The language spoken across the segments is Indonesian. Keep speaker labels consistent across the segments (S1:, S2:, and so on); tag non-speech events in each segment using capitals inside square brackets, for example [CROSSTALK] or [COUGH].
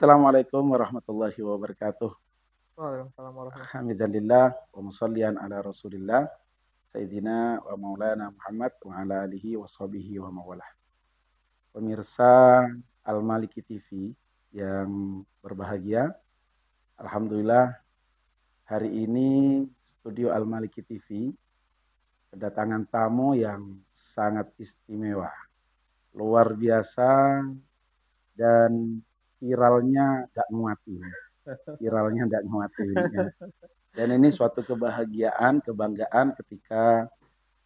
S1: Assalamualaikum warahmatullahi wabarakatuh.
S2: Waalaikumsalam warahmatullahi
S1: wabarakatuh. Alhamdulillah wa musallian ala Rasulillah Sayyidina wa Maulana Muhammad wa ala alihi wa sahbihi wa mawalah. Pemirsa Al-Maliki TV yang berbahagia, Alhamdulillah hari ini studio Al-Maliki TV kedatangan tamu yang sangat istimewa, luar biasa dan viralnya nggak nguatin [LAUGHS] viralnya nggak nguatin ya. dan ini suatu kebahagiaan kebanggaan ketika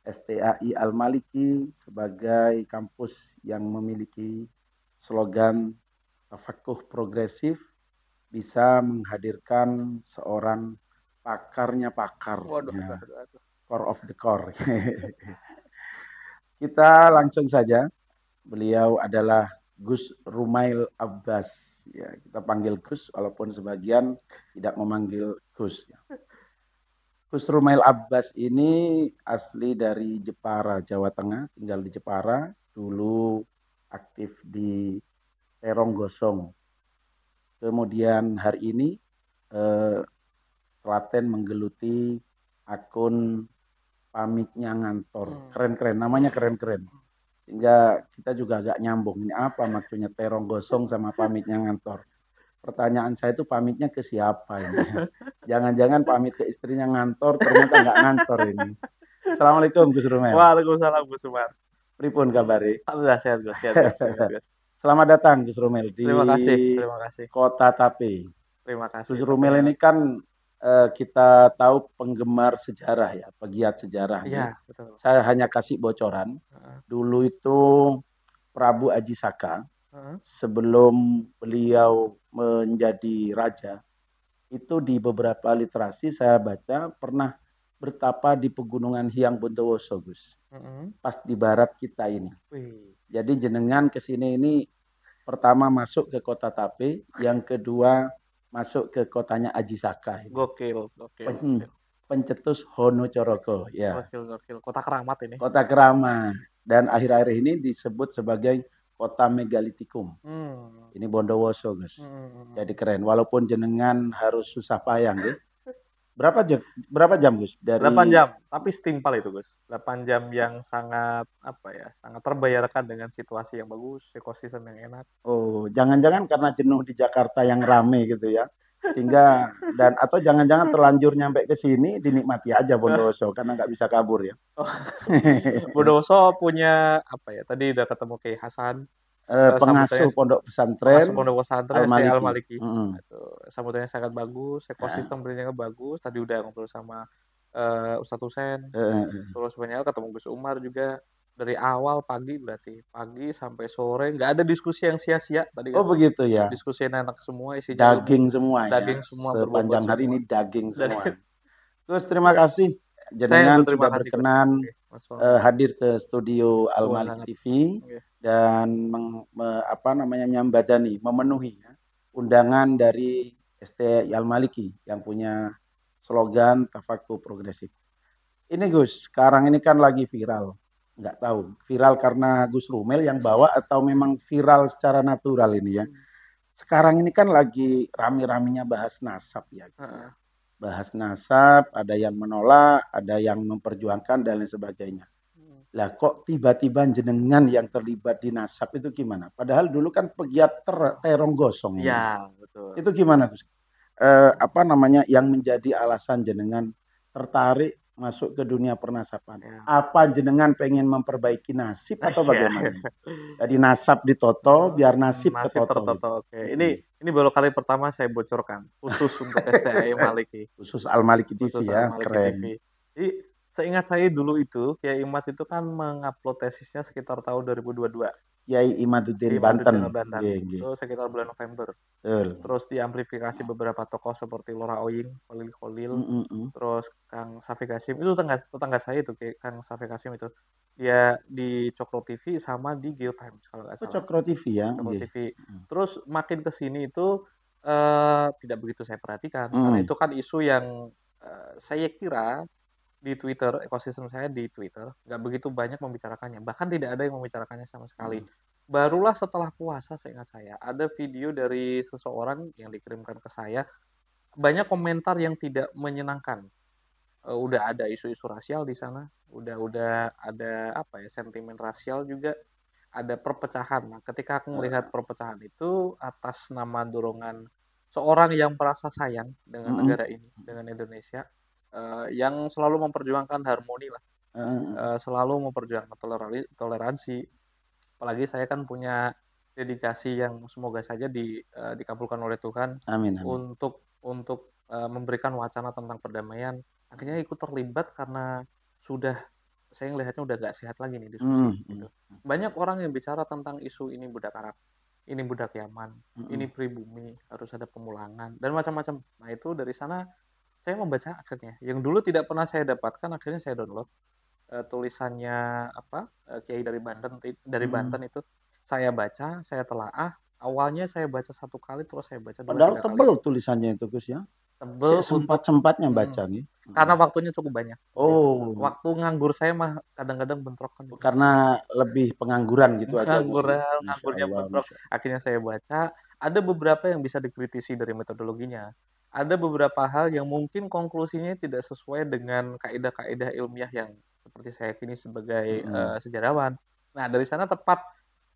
S1: STAI Al Maliki sebagai kampus yang memiliki slogan tafakuh progresif bisa menghadirkan seorang pakarnya pakar waduh, ya. waduh, waduh. core of the core [LAUGHS] kita langsung saja beliau adalah Gus Rumail Abbas. Ya, kita panggil Gus walaupun sebagian tidak memanggil Gus. Ya. Gus Rumail Abbas ini asli dari Jepara, Jawa Tengah, tinggal di Jepara, dulu aktif di Terong Gosong. Kemudian hari ini eh, menggeluti akun pamitnya ngantor. Hmm. Keren-keren, namanya keren-keren. Sehingga kita juga agak nyambung. Ini apa maksudnya terong gosong sama pamitnya ngantor? pertanyaan saya itu pamitnya ke siapa ini? [LAUGHS] Jangan-jangan pamit ke istrinya ngantor, ternyata nggak ngantor ini. Assalamualaikum Gus Rumen.
S2: Waalaikumsalam Gus Umar.
S1: Pripun kabari?
S2: Alhamdulillah sehat Gus, sehat Gus.
S1: [LAUGHS] Selamat datang Gus Rumel di Terima kasih, terima kasih. Kota Tapi.
S2: Terima kasih. Gus Rumel
S1: ini kan uh, kita tahu penggemar sejarah ya, pegiat sejarah. Ya, betul. Saya hanya kasih bocoran. Uh. Dulu itu Prabu Aji Saka uh. sebelum beliau menjadi raja itu di beberapa literasi saya baca pernah bertapa di pegunungan Hiang Bondowoso, Gus. Uh-huh. Pas di barat kita ini. Wih. Jadi jenengan ke sini ini pertama masuk ke kota Tape, yang kedua masuk ke kotanya Ajisaka.
S2: Gokil, gokil. Pen,
S1: gokil. Pencetus Coroko, ya.
S2: Gokil, gokil. Kota keramat ini. Kota keramat.
S1: Dan akhir-akhir ini disebut sebagai kota megalitikum. Hmm. Ini Bondowoso, guys. Hmm, hmm, hmm. Jadi keren. Walaupun jenengan harus susah payah, gitu. Berapa jam? Berapa jam, Gus? Dari 8 jam,
S2: tapi setimpal itu, Gus. delapan jam yang sangat apa ya? Sangat terbayarkan dengan situasi yang bagus, ekosistem yang enak.
S1: Oh, jangan-jangan karena jenuh di Jakarta yang ramai gitu ya. Sehingga dan atau jangan-jangan terlanjur nyampe ke sini dinikmati aja Bondowoso karena nggak bisa kabur ya. Oh. [LAUGHS]
S2: Bondowoso punya apa ya? Tadi udah ketemu kayak Hasan,
S1: Eh, eh, pengasuh pondok pesantren, pengasuh pondok pesantren Al-Maliki. Al Maliki. Mm. Itu
S2: sambutannya sangat bagus, ekosistem yeah. Ya. pendidikannya bagus. Tadi udah ngobrol sama uh, Ustadz Husen, yeah. terus banyak ketemu Gus Umar juga dari awal pagi berarti pagi sampai sore nggak ada diskusi yang sia-sia tadi oh kan? begitu ya diskusi enak
S1: semua isi ya? daging semua daging semua sepanjang hari semua. ini daging semua [LAUGHS] terus terima iya. kasih jenengan sudah kasih berkenan okay. uh, hadir ke studio Al TV okay dan meng, me, apa namanya nyambadani memenuhi ya, undangan dari ST Al Maliki yang punya slogan Tafakur Progresif. Ini Gus, sekarang ini kan lagi viral. Enggak tahu, viral karena Gus Rumel yang bawa atau memang viral secara natural ini ya. Sekarang ini kan lagi ramai-rami ramenya bahas nasab ya. Bahas nasab, ada yang menolak, ada yang memperjuangkan dan lain sebagainya lah kok tiba-tiba jenengan yang terlibat di nasab itu gimana? Padahal dulu kan pegiat ter terong gosong. Ya, betul. Itu gimana Gus? Eh, apa namanya yang menjadi alasan jenengan tertarik masuk ke dunia pernasapan. Ya. Apa jenengan pengen memperbaiki nasib atau [LAUGHS] bagaimana? Jadi nasab ditoto biar nasib, Masih ketoto. tertoto. Gitu.
S2: Oke. Ini ini baru kali pertama saya bocorkan khusus untuk STI e Maliki. [LAUGHS]
S1: Khusus Al Maliki TV khusus ya, Al-Maliki keren. TV.
S2: Jadi seingat saya dulu itu Kiai Imat itu kan mengupload tesisnya sekitar tahun 2022.
S1: Kiai Imaduddin Banten. Banten. Yeah, yeah. Itu
S2: sekitar bulan November. Yeah. Terus diamplifikasi beberapa tokoh seperti Lora Oying, Khalil Khalil, mm -hmm. terus Kang Safi Kasim itu tetangga tetangga saya itu Kang Safi Kasim itu. Dia di Cokro TV sama di Geo Times kalau nggak oh, salah. Oh, Cokro
S1: TV ya. Cokro yeah. TV.
S2: Mm. Terus makin ke sini itu uh, tidak begitu saya perhatikan mm. karena itu kan isu yang uh, saya kira di Twitter, ekosistem saya di Twitter nggak begitu banyak membicarakannya. Bahkan tidak ada yang membicarakannya sama sekali. Hmm. Barulah setelah puasa, saya ingat saya ada video dari seseorang yang dikirimkan ke saya banyak komentar yang tidak menyenangkan. Uh, udah ada isu-isu rasial di sana, udah-udah ada apa ya sentimen rasial juga, ada perpecahan. Nah, ketika aku melihat perpecahan itu atas nama dorongan seorang yang merasa sayang dengan hmm. negara ini, dengan Indonesia, uh, yang selalu memperjuangkan harmoni lah, uh, selalu memperjuangkan toleransi, toleransi. Apalagi saya kan punya dedikasi yang semoga saja di, uh, dikabulkan oleh Tuhan. Amin. amin. Untuk untuk uh, memberikan wacana tentang perdamaian, akhirnya ikut terlibat karena sudah saya melihatnya udah gak sehat lagi nih diskusi mm, gitu. Hmm. Banyak orang yang bicara tentang isu ini budak Arab, ini budak Yaman, mm. ini hmm. pribumi, harus ada pemulangan dan macam-macam. Nah, itu dari sana saya membaca akhirnya yang dulu tidak pernah saya dapatkan akhirnya saya download uh, tulisannya apa uh, Kiai dari Banten dari hmm. Banten itu saya baca saya telah ah awalnya saya baca satu kali terus saya baca padahal tebel
S1: kali. tulisannya itu Gus ya tebel sempat sempatnya hmm. baca nih
S2: karena waktunya cukup banyak
S1: oh waktu
S2: nganggur saya mah kadang-kadang bentrokan gitu. karena
S1: lebih pengangguran gitu ya. pengangguran, aja nganggurnya bentrok
S2: akhirnya saya baca ada beberapa yang bisa dikritisi dari metodologinya ada beberapa hal yang mungkin konklusinya tidak sesuai dengan kaidah-kaidah ilmiah yang seperti saya kini sebagai hmm. uh, sejarawan. Nah dari sana tepat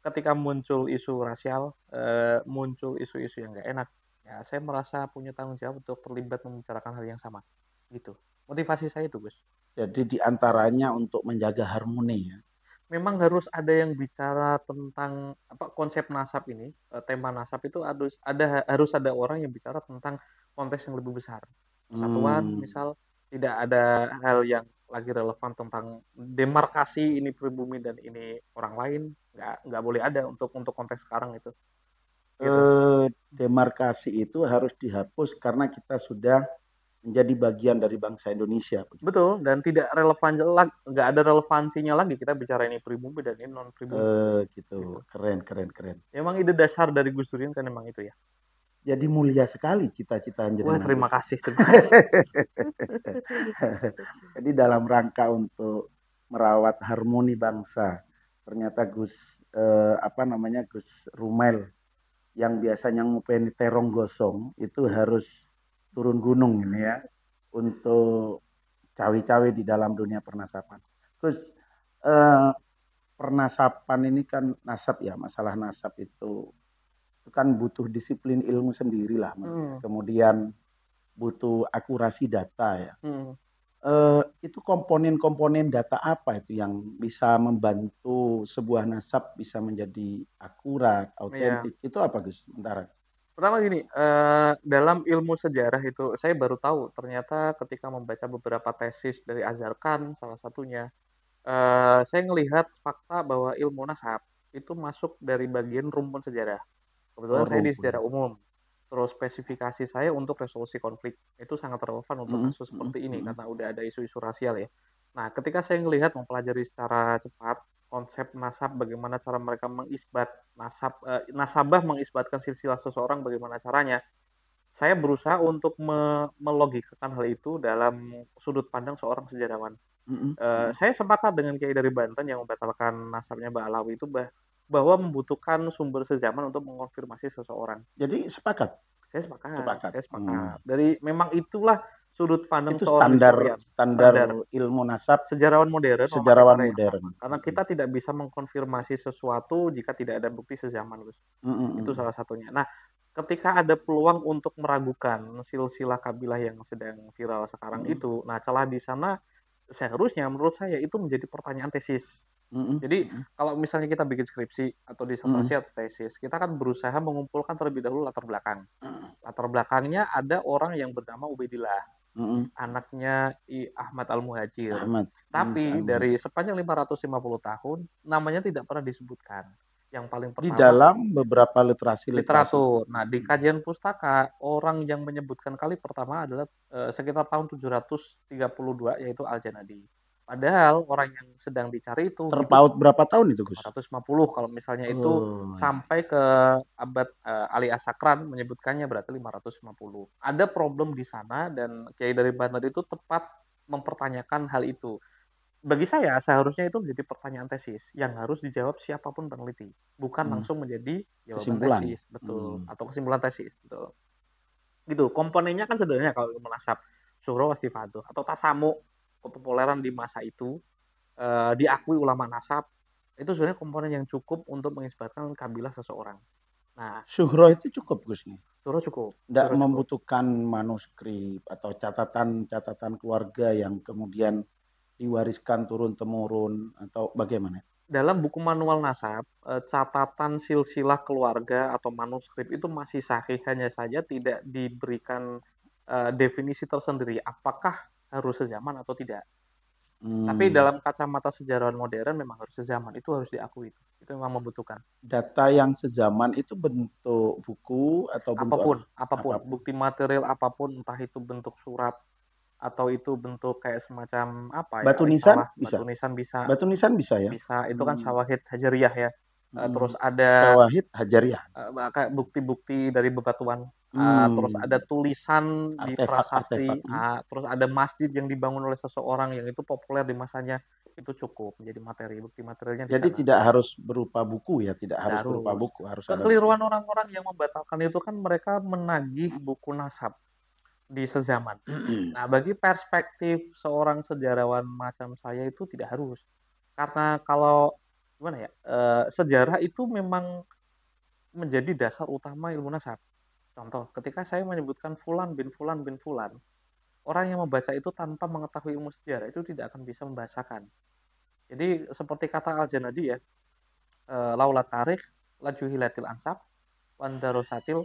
S2: ketika muncul isu rasial, uh, muncul isu-isu yang nggak enak, ya saya merasa punya tanggung jawab untuk terlibat membicarakan hal yang sama. Gitu. Motivasi
S1: saya itu, Gus. Jadi diantaranya untuk menjaga harmoni ya.
S2: Memang harus ada yang bicara tentang apa konsep nasab ini, eh, tema nasab itu harus ada harus ada orang yang bicara tentang konteks yang lebih besar persatuan hmm. misal tidak ada hal yang lagi relevan tentang demarkasi ini pribumi dan ini orang lain nggak nggak boleh ada untuk untuk konteks sekarang itu
S1: gitu. e, demarkasi itu harus dihapus karena kita sudah menjadi bagian dari bangsa Indonesia
S2: betul dan tidak relevan nggak ada relevansinya lagi kita bicara ini pribumi dan ini non pribumi e,
S1: eh, gitu. gitu keren keren keren
S2: emang ide dasar dari Gus Durian kan emang itu ya
S1: Ya, jadi mulia sekali cita-citanya. cita Wah, terima kasih, terima [LAUGHS] kasih. Jadi dalam rangka untuk merawat harmoni bangsa, ternyata Gus eh, apa namanya Gus Rumel yang biasanya ngupeni terong gosong itu harus turun gunung ini ya untuk cawe-cawe di dalam dunia pernasapan. Gus eh, pernasapan ini kan nasab ya, masalah nasab itu itu kan butuh disiplin ilmu sendiri lah, hmm. kemudian butuh akurasi data ya. Hmm. e, itu komponen-komponen data apa itu yang bisa membantu sebuah nasab bisa menjadi akurat, iya. autentik? Yeah. Itu apa Gus? Sementara.
S2: Pertama gini, eh, dalam ilmu sejarah itu saya baru tahu ternyata ketika membaca beberapa tesis dari Azhar salah satunya, eh, saya melihat fakta bahwa ilmu nasab itu masuk dari bagian rumpun sejarah. Kebetulan oh, saya di secara umum. Terus spesifikasi saya untuk resolusi konflik itu sangat relevan untuk mm-hmm. kasus seperti ini mm-hmm. karena udah ada isu-isu rasial ya. Nah, ketika saya melihat mempelajari secara cepat konsep nasab, bagaimana cara mereka mengisbat nasab eh, nasabah mengisbatkan silsilah seseorang, bagaimana caranya? Saya berusaha untuk me- melogikakan hal itu dalam sudut pandang seorang sejarawan.
S1: Mm-hmm. Uh,
S2: saya sepakat dengan kiai dari Banten yang membatalkan nasabnya Mbak Alawi itu bah bahwa membutuhkan sumber sezaman untuk mengonfirmasi seseorang. Jadi sepakat. Saya sepakat. sepakat. Saya sepakat. Hmm. Dari memang itulah sudut pandang itu standar, standar standar
S1: ilmu nasab sejarawan modern. Sejarawan ya. modern.
S2: Karena kita hmm. tidak bisa mengkonfirmasi sesuatu jika tidak ada bukti sezaman, Gus.
S1: Hmm, hmm, hmm. Itu salah
S2: satunya. Nah, ketika ada peluang untuk meragukan silsilah kabilah yang sedang viral sekarang hmm. itu, nah celah di sana seharusnya menurut saya itu menjadi pertanyaan tesis. Mm-hmm. Jadi kalau misalnya kita bikin skripsi atau disertasi mm-hmm. atau tesis, kita akan berusaha mengumpulkan terlebih dahulu latar belakang. Mm-hmm. Latar belakangnya ada orang yang bernama Ubedillah mm-hmm. anaknya I Ahmad Al Muhajir.
S1: Tapi mm-hmm. dari
S2: sepanjang 550 tahun namanya tidak pernah disebutkan yang paling pertama di dalam
S1: beberapa literasi literatur. Nah, di hmm. kajian
S2: pustaka orang yang menyebutkan kali pertama adalah uh, sekitar tahun 732 yaitu Al-Janadi. Padahal orang yang sedang dicari itu terpaut
S1: berapa tahun itu, Gus?
S2: puluh kalau misalnya oh. itu iya. sampai ke abad uh, Ali Asakran menyebutkannya berarti 550. Ada problem di sana dan Kiai dari Banten itu tepat mempertanyakan hal itu bagi saya seharusnya itu menjadi pertanyaan tesis yang harus dijawab siapapun peneliti, bukan hmm. langsung menjadi jawaban kesimpulan. tesis, betul, hmm. atau kesimpulan tesis, betul. Gitu, komponennya kan sebenarnya kalau menasab suro wastifadu atau tasamu kepopuleran di masa itu eh, diakui ulama nasab itu sebenarnya komponen yang cukup untuk mengisbatkan kabilah seseorang. Nah, suhro
S1: itu cukup Gus nih. cukup. Tidak membutuhkan manuskrip atau catatan-catatan keluarga yang kemudian diwariskan turun temurun atau bagaimana? Dalam buku manual
S2: nasab, eh, catatan silsilah keluarga atau manuskrip itu masih sahih hanya saja tidak diberikan eh, definisi tersendiri apakah harus sezaman atau tidak.
S1: Hmm. Tapi dalam
S2: kacamata sejarawan modern memang harus sezaman, itu harus diakui. Itu memang membutuhkan. Data
S1: yang sezaman itu bentuk buku atau bentuk apapun, apapun, apapun.
S2: bukti material apapun, entah itu bentuk surat, atau itu bentuk kayak semacam apa ya, batu Nisan salah. bisa. Batu nisan bisa. Batu nisan bisa ya. Bisa. Itu kan hmm. sawahid hajariyah ya. Eh, hmm. Terus ada sawahid hajariah eh, kayak bukti-bukti dari bebatuan.
S1: Eh, hmm. terus ada
S2: tulisan artefak, di prasasti. Artefak. Hmm. Ah, terus ada masjid yang dibangun oleh seseorang yang itu populer di masanya itu cukup menjadi materi bukti materialnya. Jadi sana. tidak harus
S1: berupa buku ya, tidak harus, harus berupa buku harus. Kekeliruan
S2: orang-orang yang membatalkan itu kan mereka menagih buku nasab di sezaman. nah, bagi perspektif seorang sejarawan macam saya itu tidak harus. Karena kalau gimana ya, e, sejarah itu memang menjadi dasar utama ilmu nasab. Contoh, ketika saya menyebutkan fulan bin fulan bin fulan, orang yang membaca itu tanpa mengetahui ilmu sejarah itu tidak akan bisa membahasakan. Jadi seperti kata Al-Janadi ya, e, laula tarikh lajuhilatil ansab wandarosatil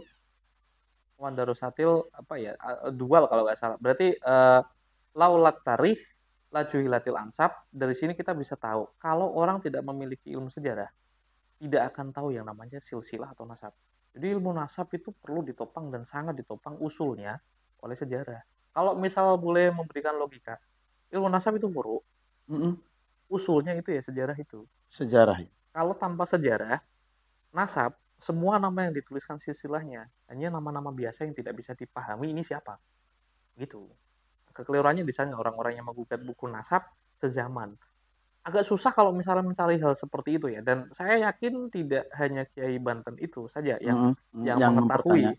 S2: Wanda Rosatil apa ya dual kalau nggak salah. Berarti uh, eh, laulat tarikh laju hilatil ansab. Dari sini kita bisa tahu kalau orang tidak memiliki ilmu sejarah tidak akan tahu yang namanya silsilah atau nasab. Jadi ilmu nasab itu perlu ditopang dan sangat ditopang usulnya oleh sejarah. Kalau misal boleh memberikan logika, ilmu nasab itu buruk. Mm -mm. Usulnya itu ya sejarah itu. Sejarah. Kalau tanpa sejarah, nasab semua nama yang dituliskan silsilahnya hanya nama-nama biasa yang tidak bisa dipahami ini siapa gitu kekeliruannya di sana orang-orang yang menggugat buku nasab sezaman agak susah kalau misalnya mencari hal seperti itu ya dan saya yakin tidak hanya Kiai Banten itu saja yang hmm, yang, yang mengetahui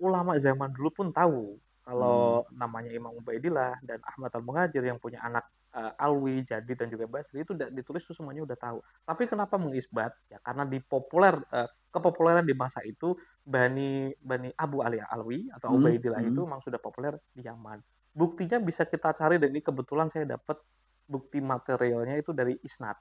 S2: ulama zaman dulu pun tahu kalau hmm. namanya Imam Ubaidillah dan Ahmad Al Muhajir yang punya anak uh, Alwi, Jadi dan juga Basri itu udah ditulis tuh semuanya udah tahu. Tapi kenapa mengisbat? Ya karena di populer uh, kepopuleran di masa itu Bani Bani Abu Ali Alwi atau hmm, Ubaidillah hmm. itu memang sudah populer di Yaman. Buktinya bisa kita cari dan ini kebetulan saya dapat bukti materialnya itu dari Isnad.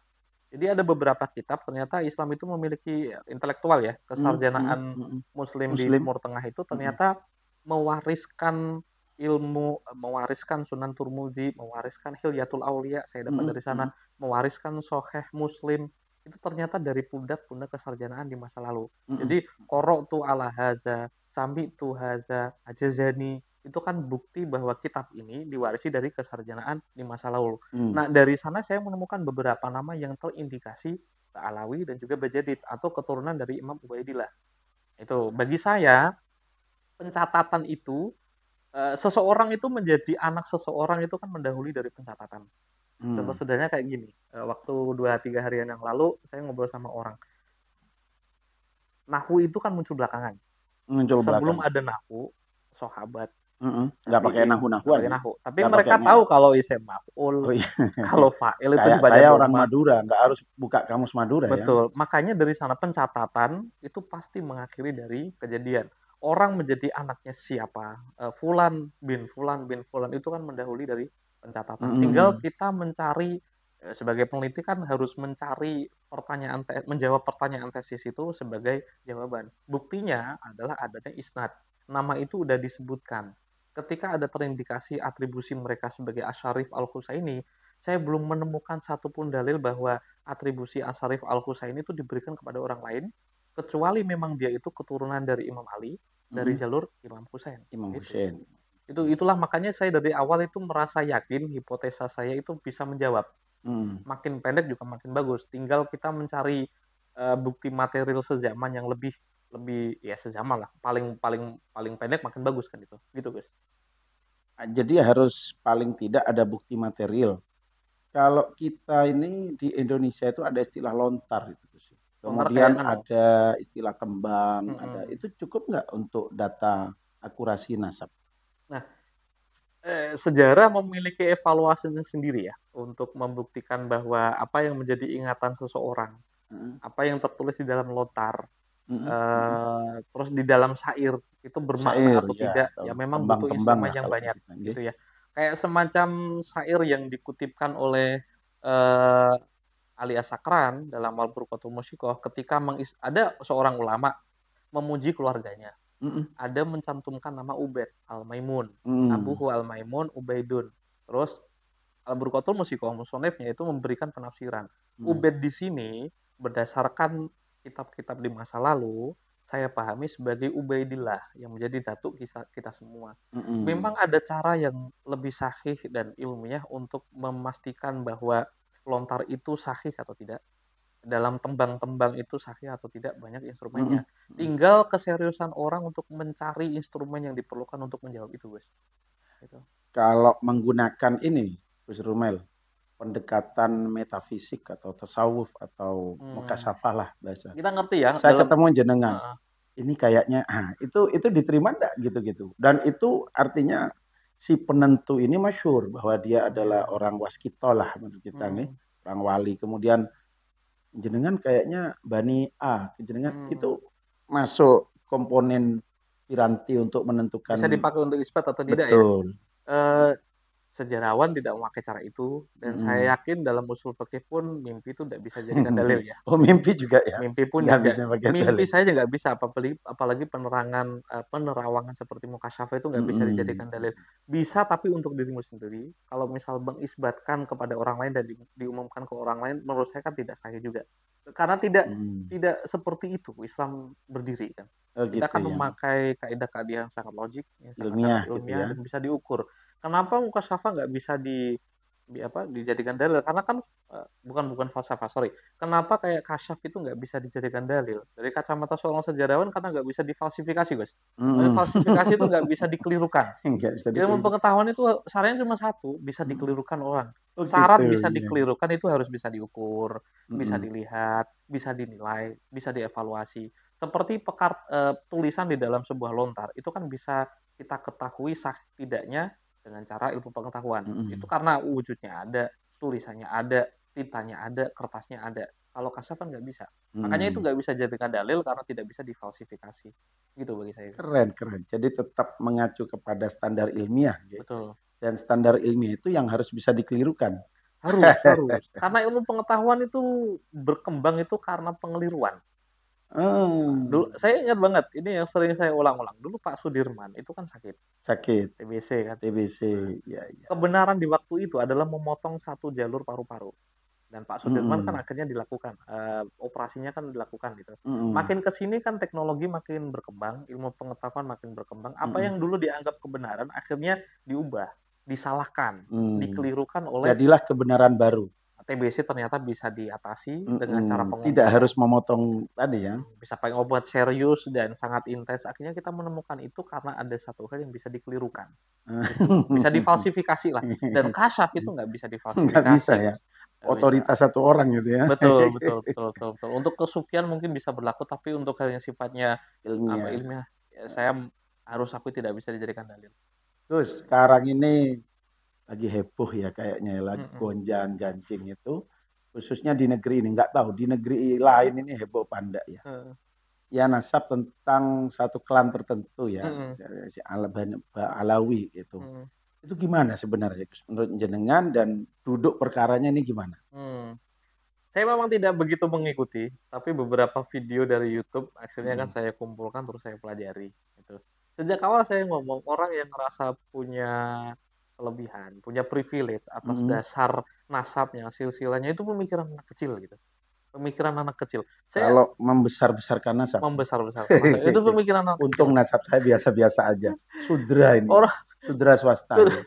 S2: Jadi ada beberapa kitab ternyata Islam itu memiliki intelektual ya hmm, kesarjanaan hmm, hmm, hmm. Muslim, Muslim di Timur Tengah itu hmm, hmm. ternyata hmm. mewariskan ilmu eh, mewariskan Sunan Turmudi, mewariskan Hilyatul Aulia saya dapat mm -hmm. dari sana, mewariskan Soheh Muslim itu ternyata dari pundak-pundak kesarjanaan di masa lalu. Mm -hmm. Jadi korok tu ala haza, sami tu haza, ajazani itu kan bukti bahwa kitab ini diwarisi dari kesarjanaan di masa lalu. Mm. Nah dari sana saya menemukan beberapa nama yang terindikasi Alawi dan juga Bajadid atau keturunan dari Imam Ubaidillah. Itu bagi saya pencatatan itu Eh, seseorang itu menjadi anak seseorang itu kan mendahului dari pencatatan. Hmm. Contoh sederhananya kayak gini, uh, waktu dua tiga harian yang lalu saya ngobrol sama orang. Nahu itu kan muncul belakangan.
S1: Muncul belakang. Sebelum
S2: ada nahu, sahabat. Mm -hmm.
S1: pakai nahu nahu pakai nahu. Tapi gak mereka tahu kalau isem maf'ul, oh, iya. [LAUGHS] kalau fa'il itu Kayak saya orang rumah. Madura, nggak harus buka kamus Madura Betul. ya. Betul.
S2: Makanya dari sana pencatatan itu pasti mengakhiri dari kejadian orang menjadi anaknya siapa uh, Fulan bin Fulan bin Fulan itu kan mendahului dari pencatatan. Mm Tinggal kita mencari eh, sebagai peneliti kan harus mencari pertanyaan menjawab pertanyaan tesis itu sebagai jawaban. Buktinya adalah adanya isnad. Nama itu udah disebutkan. Ketika ada terindikasi atribusi mereka sebagai Asyarif al ini, saya belum menemukan satupun dalil bahwa atribusi Asyarif al ini itu diberikan kepada orang lain kecuali memang dia itu keturunan dari Imam Ali
S1: hmm. dari mhm.
S2: jalur Imam Husain. Imam gitu. Husain. Itu itulah makanya saya dari awal itu merasa yakin hipotesa saya itu bisa menjawab. Hmm. Makin pendek juga makin bagus. Tinggal kita mencari uh, bukti material sejaman yang lebih lebih ya sejaman lah. Paling paling
S1: paling pendek makin bagus kan itu. Gitu, guys. Ah, jadi harus paling tidak ada bukti material. Kalau kita ini di Indonesia itu ada istilah lontar itu Kemudian ada istilah kembang, hmm. ada itu cukup nggak untuk data akurasi nasab?
S2: Nah, eh, sejarah memiliki evaluasinya sendiri ya untuk membuktikan bahwa apa yang menjadi ingatan seseorang, hmm. apa yang tertulis di dalam lontar, hmm. eh, terus di dalam syair itu bermakna syair, atau ya, tidak? ya memang kembang, butuh instrumen yang banyak, gitu ya. Kayak semacam syair yang dikutipkan oleh eh, alias sakran dalam al Burqatul Musyikoh ketika mengis ada seorang ulama memuji keluarganya. Mm -mm. Ada mencantumkan nama Ubed Al-Maimun, mm. Abuhu Al-Maimun Ubaidun. Terus Al-Burqatul Musyikoh musonefnya itu memberikan penafsiran. Mm. Ubed di sini berdasarkan kitab-kitab di masa lalu saya pahami sebagai Ubaidillah yang menjadi datuk kita, kita semua. Mm-hmm. Memang ada cara yang lebih sahih dan ilmiah untuk memastikan bahwa lontar itu sahih atau tidak dalam tembang-tembang itu sahih atau tidak banyak instrumennya. Hmm. Tinggal keseriusan orang untuk mencari instrumen yang diperlukan untuk menjawab itu, guys Gitu.
S1: Kalau menggunakan ini, Gus Rumel, pendekatan metafisik atau tasawuf atau hmm. mukasafah lah bahasa. Kita
S2: ngerti ya. Saya dalam... ketemu
S1: jenengan. Uh. Ini kayaknya ah, itu itu diterima enggak gitu-gitu. Dan itu artinya si penentu ini masyur bahwa dia adalah orang waskito lah menurut kita hmm. nih orang wali kemudian jenengan kayaknya bani A jenengan hmm. itu masuk komponen piranti untuk menentukan bisa dipakai untuk isbat atau tidak ya? betul.
S2: ya sejarawan tidak memakai cara itu dan hmm. saya yakin dalam usul fikih pun mimpi itu tidak bisa jadikan [LAUGHS] dalil ya. Oh mimpi juga ya. Mimpi pun nggak Bisa mimpi dalil. saya nggak bisa apalagi apalagi penerangan penerawangan seperti syafa itu nggak hmm. bisa dijadikan dalil. Bisa tapi untuk dirimu sendiri. Kalau misal mengisbatkan kepada orang lain dan di, diumumkan ke orang lain menurut saya kan tidak sahih juga. Karena tidak hmm. tidak seperti itu Islam berdiri kan. Oh, gitu, kita kan ya. memakai kaidah-kaidah yang sangat logik, yang sangat ilmiah, sangat gitu ilmiah gitu ya. dan bisa diukur kenapa muka Safa nggak bisa di, di apa dijadikan dalil karena kan eh, bukan bukan falsafah sorry kenapa kayak kasyaf itu nggak bisa dijadikan dalil dari kacamata seorang sejarawan karena nggak bisa difalsifikasi guys
S1: mm. falsifikasi itu nggak bisa
S2: dikelirukan
S1: Jadi [LAUGHS]
S2: pengetahuan itu sarannya cuma satu bisa dikelirukan orang oh, syarat gitu, bisa iya. dikelirukan itu harus bisa diukur mm. bisa dilihat bisa dinilai bisa dievaluasi seperti pekar uh, tulisan di dalam sebuah lontar itu kan bisa kita ketahui sah tidaknya dengan cara ilmu pengetahuan. Mm -hmm. Itu karena wujudnya ada, tulisannya ada, tintanya ada, kertasnya ada. Kalau kasaf kan nggak bisa.
S1: Mm. Makanya itu mm. nggak
S2: bisa jadi dalil karena tidak bisa difalsifikasi. Gitu bagi saya. Keren,
S1: keren. Jadi tetap mengacu kepada standar ilmiah. Gitu. Betul. Dan standar ilmiah itu yang harus bisa dikelirukan. Harus, harus. [LAUGHS]
S2: Karena ilmu pengetahuan itu
S1: berkembang itu karena pengeliruan. Hmm. Dulu
S2: saya ingat banget ini yang sering saya ulang-ulang. Dulu Pak Sudirman itu kan sakit.
S1: Sakit. TBC kan. TBC. Nah, ya, ya.
S2: Kebenaran di waktu itu adalah memotong satu jalur paru-paru. Dan Pak Sudirman kan hmm. kan akhirnya dilakukan uh, operasinya kan dilakukan gitu. Hmm. Makin kesini kan teknologi makin berkembang, ilmu pengetahuan makin berkembang. Apa hmm. yang dulu dianggap kebenaran akhirnya diubah, disalahkan, hmm. dikelirukan oleh jadilah
S1: kebenaran baru.
S2: TBC ternyata bisa diatasi mm -hmm. dengan cara pengobatan. Tidak harus
S1: memotong tadi ya.
S2: Bisa pakai obat serius dan sangat intens. Akhirnya kita menemukan itu karena ada satu hal yang bisa dikelirukan.
S1: [LAUGHS] bisa
S2: difalsifikasi lah. Dan iya. kasaf itu nggak bisa difalsifikasi. Ya. Nggak bisa ya otoritas bisa.
S1: satu orang gitu ya. Betul, [LAUGHS] betul,
S2: betul, betul, betul. Untuk kesufian mungkin bisa berlaku, tapi untuk hal yang sifatnya ilmiah, apa, ilmiah ya, saya harus aku tidak bisa dijadikan dalil.
S1: Terus sekarang ini lagi heboh ya kayaknya ya, lagi gonjang ganjing itu khususnya di negeri ini nggak tahu di negeri lain ini heboh panda ya ya nasab tentang satu klan tertentu ya si Al Alawi itu mm. itu gimana sebenarnya menurut jenengan dan duduk perkaranya ini gimana?
S2: Hmm. Saya memang tidak begitu mengikuti tapi beberapa video dari YouTube akhirnya kan mm. saya kumpulkan terus saya pelajari itu sejak awal saya ngomong orang yang merasa punya kelebihan, punya privilege atas hmm. dasar nasabnya, silsilanya itu pemikiran anak kecil gitu. Pemikiran anak kecil. Saya
S1: Kalau membesar-besarkan nasab. Membesar-besarkan [LAUGHS] itu pemikiran anak Untung kecil. nasab saya biasa-biasa aja. Sudra ini. Orang sudra swasta. Sudra.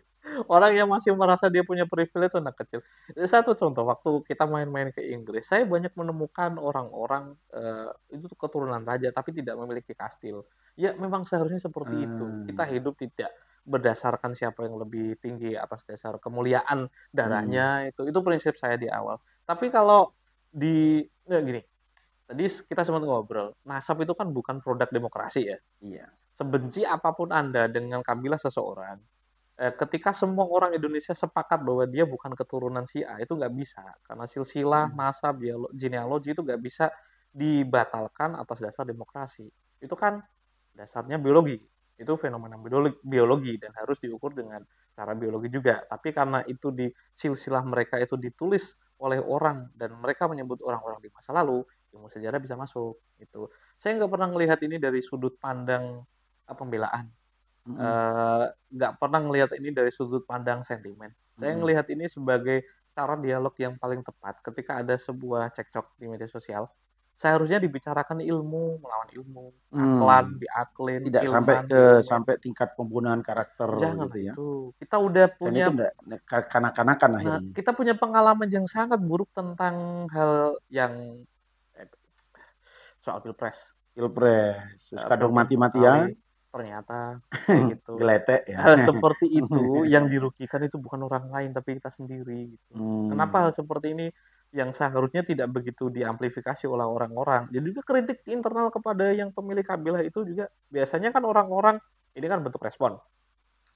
S2: Orang yang masih merasa dia punya privilege itu anak kecil. Satu contoh, waktu kita main-main ke Inggris, saya banyak menemukan orang-orang uh, itu keturunan raja tapi tidak memiliki kastil. Ya memang seharusnya seperti hmm. itu. Kita hidup tidak berdasarkan siapa yang lebih tinggi atas dasar kemuliaan darahnya hmm. itu itu prinsip saya di awal tapi kalau di ya gini tadi kita sempat ngobrol nasab itu kan bukan produk demokrasi ya iya sebenci apapun anda dengan kabilah seseorang eh, ketika semua orang Indonesia sepakat bahwa dia bukan keturunan si A itu nggak bisa karena silsilah hmm. nasab genealogi itu nggak bisa dibatalkan atas dasar demokrasi itu kan dasarnya biologi itu fenomena biologi, dan harus diukur dengan cara biologi juga. Tapi karena itu di silsilah mereka itu ditulis oleh orang dan mereka menyebut orang-orang di masa lalu, ilmu sejarah bisa masuk itu. Saya nggak pernah melihat ini dari sudut pandang ah, pembelaan, eh, nggak mm -hmm. e, pernah melihat ini dari sudut pandang sentimen. Saya melihat ini sebagai cara dialog yang paling tepat ketika ada sebuah cekcok di media sosial seharusnya dibicarakan ilmu melawan ilmu akhlak hmm. diaklin tidak ilman, sampai gitu eh, ke ilman.
S1: sampai tingkat pembunuhan karakter Jangan gitu ya itu. kita udah punya kanak-kanakan nah,
S2: kita punya pengalaman yang sangat buruk tentang hal yang eh, soal pilpres
S1: pilpres Terus eh, kadang mati-matian
S2: ternyata [LAUGHS] gitu geletek ya hal seperti itu [LAUGHS] yang dirugikan itu bukan orang lain tapi kita sendiri gitu. hmm. kenapa hal seperti ini yang seharusnya tidak begitu diamplifikasi oleh orang-orang. Jadi juga kritik internal kepada yang pemilik kabilah itu juga biasanya kan orang-orang ini kan bentuk respon.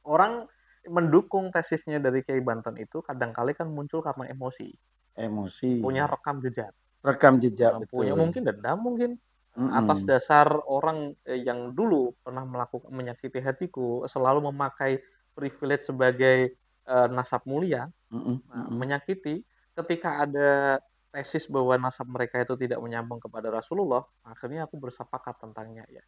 S2: Orang mendukung tesisnya dari Kiai Banten itu kali kan muncul karena emosi.
S1: Emosi. Punya
S2: rekam jejak.
S1: Rekam jejak. punya betul. mungkin
S2: dendam mungkin mm-hmm. atas dasar orang eh, yang dulu pernah melakukan menyakiti hatiku selalu memakai privilege sebagai uh, nasab mulia mm-hmm. menyakiti ketika ada tesis bahwa nasab mereka itu tidak menyambung kepada Rasulullah, akhirnya aku bersepakat tentangnya ya.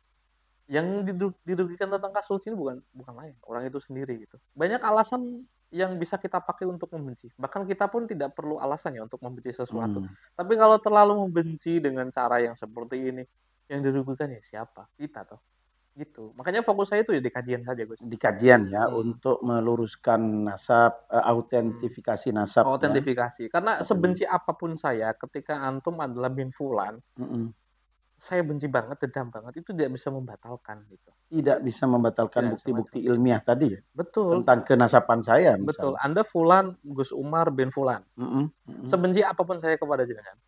S2: Yang dirugikan tentang kasus ini bukan bukan lain, orang itu sendiri gitu. Banyak alasan yang bisa kita pakai untuk membenci. Bahkan kita pun tidak perlu alasannya untuk membenci sesuatu. Hmm. Tapi kalau terlalu membenci dengan cara yang seperti ini, yang dirugikan ya siapa? Kita toh gitu. Makanya fokus saya itu ya
S1: di kajian saja, Gus. Di kajian ya hmm. untuk meluruskan nasab, uh, autentifikasi hmm. nasab. Ya. Autentifikasi.
S2: Ya. Karena sebenci hmm. apapun saya ketika antum adalah bin fulan, hmm. saya benci banget, dendam banget, itu tidak bisa membatalkan gitu.
S1: Tidak bisa membatalkan bukti-bukti ilmiah tadi ya? Betul. Tentang kenasapan saya misalnya. Betul.
S2: Anda fulan, Gus Umar bin fulan. Hmm. Hmm. Sebenci apapun saya kepada jenengan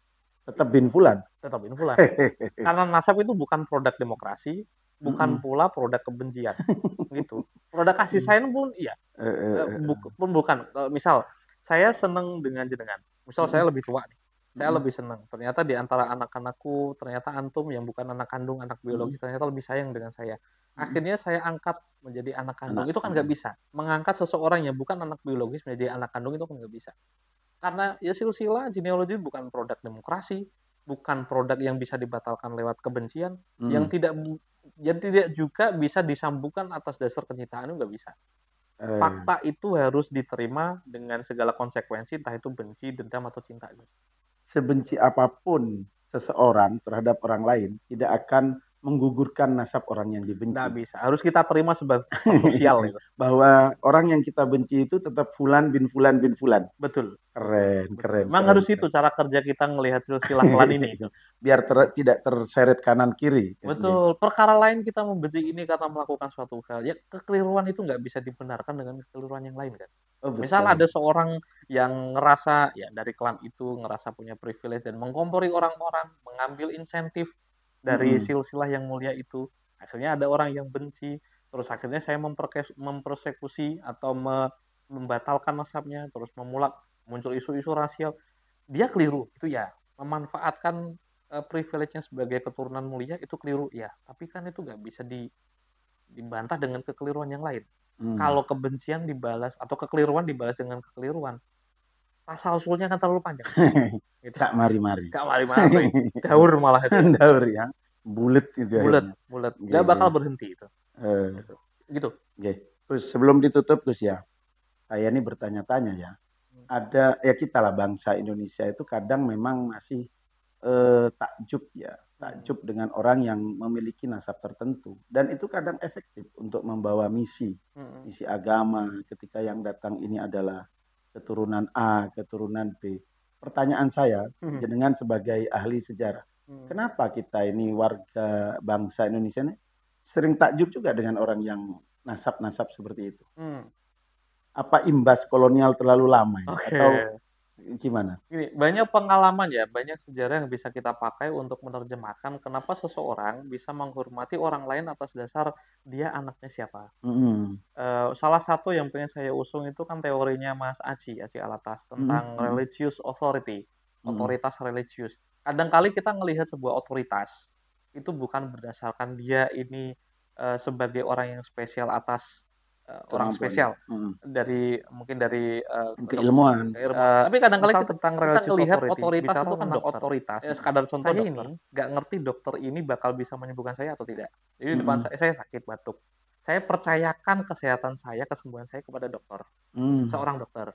S1: tetap bin Fulan.
S2: Tetap bin Fulan. [LAUGHS] Karena nasab itu bukan produk demokrasi, bukan hmm pula produk kebencian [LAUGHS] gitu produk kasih mm. sayang pun iya eh, eh, eh, Buk, pun bukan misal saya seneng dengan jenengan misal hmm saya lebih tua nih saya hmm lebih seneng ternyata di antara anak-anakku ternyata antum yang bukan anak kandung anak biologis hmm ternyata lebih sayang dengan saya akhirnya saya angkat menjadi anak kandung anak itu kan nggak bisa mengangkat seseorang yang bukan anak biologis menjadi anak kandung itu kan nggak bisa karena ya silsilah genealogi bukan produk demokrasi bukan produk yang bisa dibatalkan lewat kebencian hmm. yang mm. tidak jadi ya, tidak juga bisa disambungkan atas dasar kenyataan nggak bisa eh. fakta itu harus diterima dengan segala konsekuensi entah itu benci dendam atau cinta
S1: sebenci apapun seseorang terhadap orang lain tidak akan menggugurkan nasab orang yang dibenci. Tidak bisa. Harus kita terima sebagai sosial. gitu. [LAUGHS] Bahwa orang yang kita benci itu tetap Fulan bin Fulan bin Fulan. Betul. Keren, Betul. keren. Memang harus keren.
S2: itu cara kerja kita melihat silsilah klan ini.
S1: Gitu. [LAUGHS] Biar ter tidak terseret kanan kiri. Ya betul.
S2: Ya. Perkara lain kita membenci ini karena melakukan suatu hal. Ya kekeliruan itu nggak bisa dibenarkan dengan kekeliruan yang lain kan.
S1: Oh, Misal ada seorang
S2: yang ngerasa ya dari klan itu ngerasa punya privilege dan mengkompori orang-orang, mengambil insentif dari hmm. silsilah yang mulia itu. Akhirnya ada orang yang benci, terus akhirnya saya mempersekusi atau me, membatalkan nasabnya, terus memulak muncul isu-isu rasial. Dia keliru, itu ya. Memanfaatkan uh, privilege-nya sebagai keturunan mulia itu keliru, ya. Tapi kan itu nggak bisa di, dibantah dengan kekeliruan yang lain. Hmm. Kalau kebencian dibalas atau kekeliruan dibalas dengan kekeliruan, pasal usulnya kan terlalu panjang.
S1: [LAUGHS] gitu. mari-mari. Gak mari-mari. [LAUGHS] Daur malah itu. Daur ya. bulat itu Bulat, bulat. bulet. Iya, Gak yeah, bakal yeah. berhenti itu. Uh, gitu. Oke. Okay. Terus sebelum ditutup terus ya, saya ini bertanya-tanya ya. Hmm. Ada ya kita lah bangsa Indonesia itu kadang memang masih eh, takjub ya, takjub hmm. dengan orang yang memiliki nasab tertentu dan itu kadang efektif untuk membawa misi, hmm. misi agama ketika yang datang ini adalah keturunan A, keturunan B. Pertanyaan saya, hmm. jenengan sebagai ahli sejarah, hmm. kenapa kita ini warga bangsa Indonesia ini sering takjub juga dengan orang yang nasab-nasab seperti itu? Hmm. Apa imbas kolonial terlalu lama ya? okay. atau gimana?
S2: Gini, banyak pengalaman ya, banyak sejarah yang bisa kita pakai untuk menerjemahkan kenapa seseorang bisa menghormati orang lain atas dasar dia anaknya siapa. Mm-hmm. Uh, salah satu yang pengen saya usung itu kan teorinya Mas Aji Aji Alatas tentang mm-hmm. religious authority,
S1: mm-hmm. otoritas
S2: mm-hmm. religius. Kadangkali kita melihat sebuah otoritas itu bukan berdasarkan dia ini uh, sebagai orang yang spesial atas uh, orang spesial hmm. dari mungkin dari uh, eh, keilmuan. Uh, eh, Tapi kadang-kala kita tentang relatif otoritas itu kan dokter. otoritas. Ya, sekadar contoh saya dokter. ini nggak ngerti dokter ini bakal bisa menyembuhkan saya atau tidak.
S1: Jadi hmm. depan saya, saya
S2: sakit batuk. Saya percayakan kesehatan saya, kesembuhan saya kepada dokter. Hmm. Seorang dokter.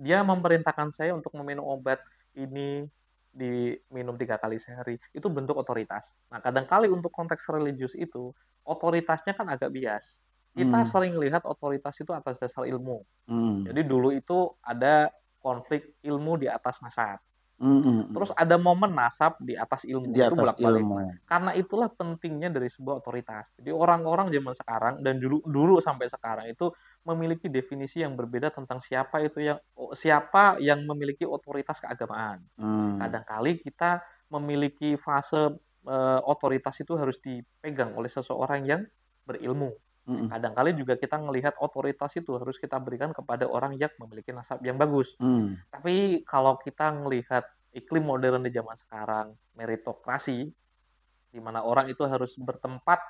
S2: Dia memerintahkan saya untuk meminum obat ini diminum tiga kali sehari itu bentuk otoritas. Nah kadang-kali untuk konteks religius itu otoritasnya kan agak bias.
S1: Kita hmm. sering
S2: lihat otoritas itu atas dasar ilmu.
S1: Hmm. Jadi dulu
S2: itu ada konflik ilmu di atas nasab.
S1: hmm, hmm, hmm. Terus
S2: ada momen nasab di atas ilmu di atas itu bolak-balik. Ya. Karena itulah pentingnya dari sebuah otoritas. Jadi orang-orang zaman sekarang dan dulu dulu sampai sekarang itu memiliki definisi yang berbeda tentang siapa itu yang siapa yang memiliki otoritas keagamaan.
S1: Mm. Kadangkali
S2: kita memiliki fase e, otoritas itu harus dipegang oleh seseorang yang berilmu. Mm-hmm. Kadang kali juga kita melihat otoritas itu harus kita berikan kepada orang yang memiliki nasab yang bagus. Mm. Tapi kalau kita melihat iklim modern di zaman sekarang, meritokrasi, di mana orang itu harus bertempat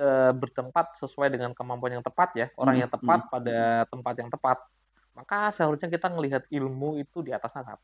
S2: e, bertempat sesuai dengan kemampuan yang tepat ya, orang mm, yang mm. tepat mm-hmm. pada tempat yang tepat. Maka seharusnya kita melihat ilmu itu di atas nasab.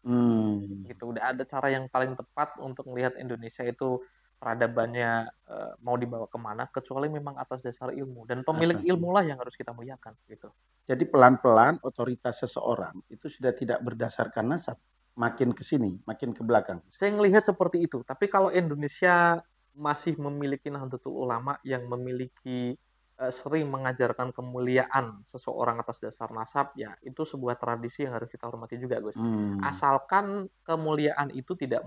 S1: Mm.
S2: Gitu, udah ada cara yang paling tepat untuk melihat Indonesia itu peradabannya uh, mau dibawa kemana kecuali memang atas dasar ilmu dan pemilik ilmu lah yang harus kita muliakan gitu.
S1: Jadi pelan-pelan otoritas seseorang itu sudah tidak berdasarkan nasab, makin ke sini, makin ke belakang. Saya melihat seperti itu, tapi
S2: kalau Indonesia masih memiliki Nahdlatul Ulama yang memiliki uh, sering mengajarkan kemuliaan seseorang atas dasar nasab ya itu sebuah tradisi yang harus kita hormati juga Gus. Hmm. Asalkan kemuliaan itu tidak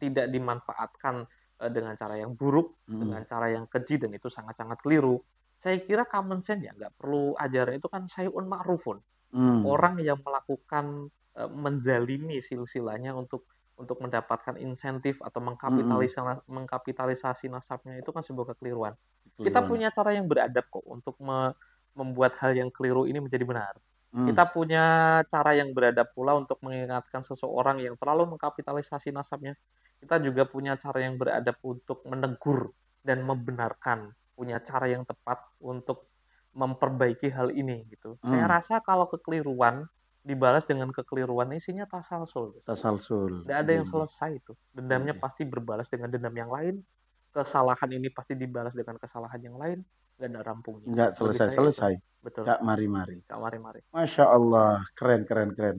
S2: tidak dimanfaatkan Eh, dengan cara yang buruk, hmm. dengan cara yang keji dan itu sangat-sangat keliru. Saya kira common sense ya nggak perlu ajaran itu kan sayun makrufun.
S1: Hmm. Orang
S2: yang melakukan eh, menjalimi silsilahnya untuk untuk mendapatkan insentif atau mengkapitalisasi hmm. mengkapitalisasi nasabnya itu kan sebuah kekeliruan. Keliruan. Kita punya cara yang beradab kok untuk me membuat hal yang keliru ini menjadi benar. Hmm. Kita punya cara yang beradab pula untuk mengingatkan seseorang yang terlalu mengkapitalisasi nasabnya. Kita juga punya cara yang beradab untuk menegur dan membenarkan, punya cara yang tepat untuk memperbaiki hal ini gitu. Hmm. Saya rasa kalau kekeliruan dibalas dengan kekeliruan isinya tasalsul.
S1: Tasalsul. Tidak ada yang hmm.
S2: selesai itu. Dendamnya hmm. pasti berbalas dengan dendam yang lain, kesalahan ini pasti dibalas dengan kesalahan yang lain nggak ada rampungnya nggak selesai selesai betul nggak mari-mari tak mari-mari
S1: masya Allah keren keren keren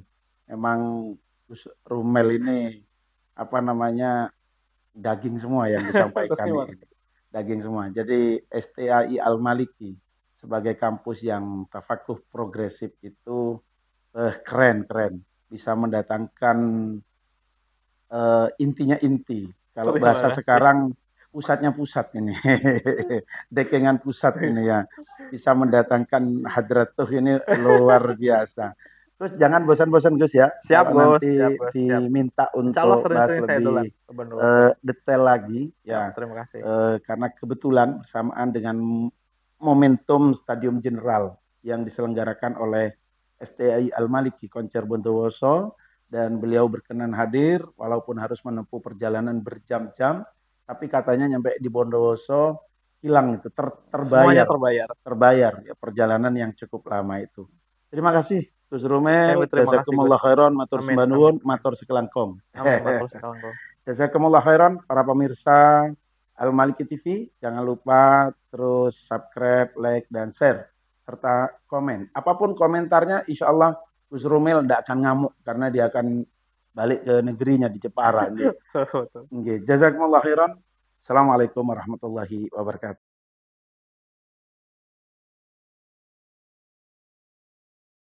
S1: emang Rumel ini apa namanya daging semua yang disampaikan [LAUGHS] ini. daging semua jadi STAI Al Maliki sebagai kampus yang tafakuh progresif itu eh, keren keren bisa mendatangkan eh, intinya inti kalau oh, iya, bahasa iya. sekarang pusatnya pusat ini, [LAUGHS] dekengan pusat ini ya, bisa mendatangkan hadratuh ini luar biasa. Terus jangan bosan-bosan Gus ya. Siap Gus. Nanti siap, Gus. diminta siap. untuk bahas lebih uh, detail lagi ya. ya terima kasih. Uh, karena kebetulan bersamaan dengan momentum Stadium General yang diselenggarakan oleh STI Al Maliki Konser Bondowoso dan beliau berkenan hadir walaupun harus menempuh perjalanan berjam-jam tapi katanya nyampe di Bondowoso hilang itu ter, terbayar Semuanya terbayar terbayar ya perjalanan yang cukup lama itu terima kasih Gus Rumel jazakumullah khairan matur sembanuun matur sekelangkong [LAUGHS] jazakumullah khairan para pemirsa Al Maliki TV jangan lupa terus subscribe like dan share serta komen apapun komentarnya insya Allah Gus Rumel tidak akan ngamuk karena dia akan balik ke negerinya di Jepara. Nggih. Gitu. [LAUGHS] Jazakumullah khairan. Assalamualaikum warahmatullahi wabarakatuh.